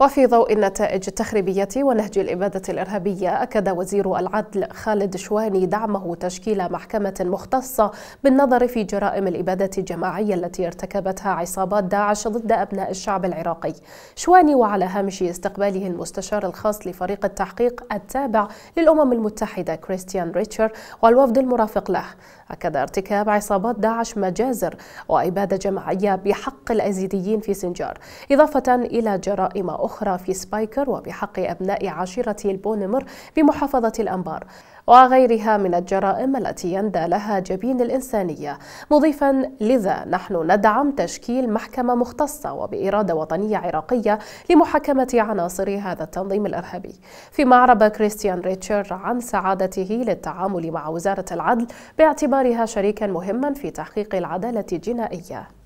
وفي ضوء النتائج التخريبية ونهج الإبادة الإرهابية أكد وزير العدل خالد شواني دعمه تشكيل محكمة مختصة بالنظر في جرائم الإبادة الجماعية التي ارتكبتها عصابات داعش ضد أبناء الشعب العراقي شواني وعلى هامش استقباله المستشار الخاص لفريق التحقيق التابع للأمم المتحدة كريستيان ريتشر والوفد المرافق له أكد ارتكاب عصابات داعش مجازر وإبادة جماعية بحق الأزيديين في سنجار إضافة إلى جرائم أخرى في سبايكر وبحق أبناء عشيرة البونمر بمحافظة الأنبار وغيرها من الجرائم التي يندى لها جبين الإنسانية مضيفا لذا نحن ندعم تشكيل محكمة مختصة وبإرادة وطنية عراقية لمحاكمة عناصر هذا التنظيم الإرهابي فيما عرب كريستيان ريتشر عن سعادته للتعامل مع وزارة العدل باعتبارها شريكا مهما في تحقيق العدالة الجنائية